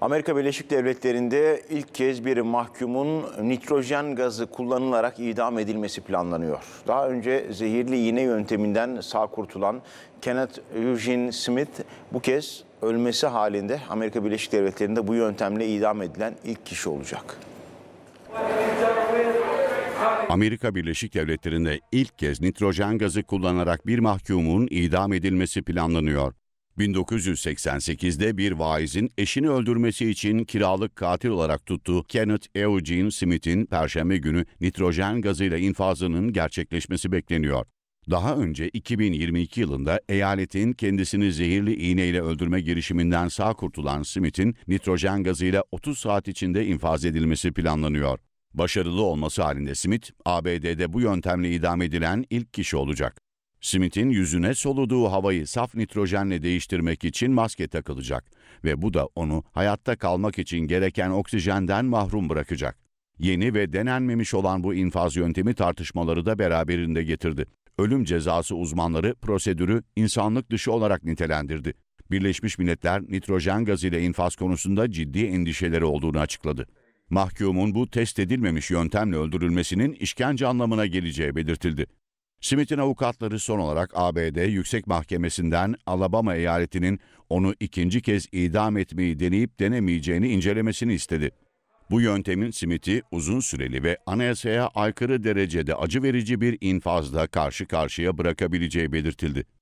Amerika Birleşik Devletleri'nde ilk kez bir mahkumun nitrojen gazı kullanılarak idam edilmesi planlanıyor. Daha önce zehirli iğne yönteminden sağ kurtulan Kenneth Eugene Smith bu kez ölmesi halinde Amerika Birleşik Devletleri'nde bu yöntemle idam edilen ilk kişi olacak. Amerika Birleşik Devletleri'nde ilk kez nitrojen gazı kullanarak bir mahkumun idam edilmesi planlanıyor. 1988'de bir vaizin eşini öldürmesi için kiralık katil olarak tuttuğu Kenneth Eugene Smith'in perşembe günü nitrojen gazıyla infazının gerçekleşmesi bekleniyor. Daha önce 2022 yılında eyaletin kendisini zehirli iğneyle öldürme girişiminden sağ kurtulan Smith'in nitrojen gazıyla 30 saat içinde infaz edilmesi planlanıyor. Başarılı olması halinde Smith, ABD'de bu yöntemle idam edilen ilk kişi olacak. Smith'in yüzüne soluduğu havayı saf nitrojenle değiştirmek için maske takılacak ve bu da onu hayatta kalmak için gereken oksijenden mahrum bırakacak. Yeni ve denenmemiş olan bu infaz yöntemi tartışmaları da beraberinde getirdi. Ölüm cezası uzmanları prosedürü insanlık dışı olarak nitelendirdi. Birleşmiş Milletler nitrojen gazıyla infaz konusunda ciddi endişeleri olduğunu açıkladı. Mahkumun bu test edilmemiş yöntemle öldürülmesinin işkence anlamına geleceği belirtildi. Smith'in avukatları son olarak ABD Yüksek Mahkemesi'nden Alabama eyaletinin onu ikinci kez idam etmeyi deneyip denemeyeceğini incelemesini istedi. Bu yöntemin Smith'i uzun süreli ve anayasaya aykırı derecede acı verici bir infazla karşı karşıya bırakabileceği belirtildi.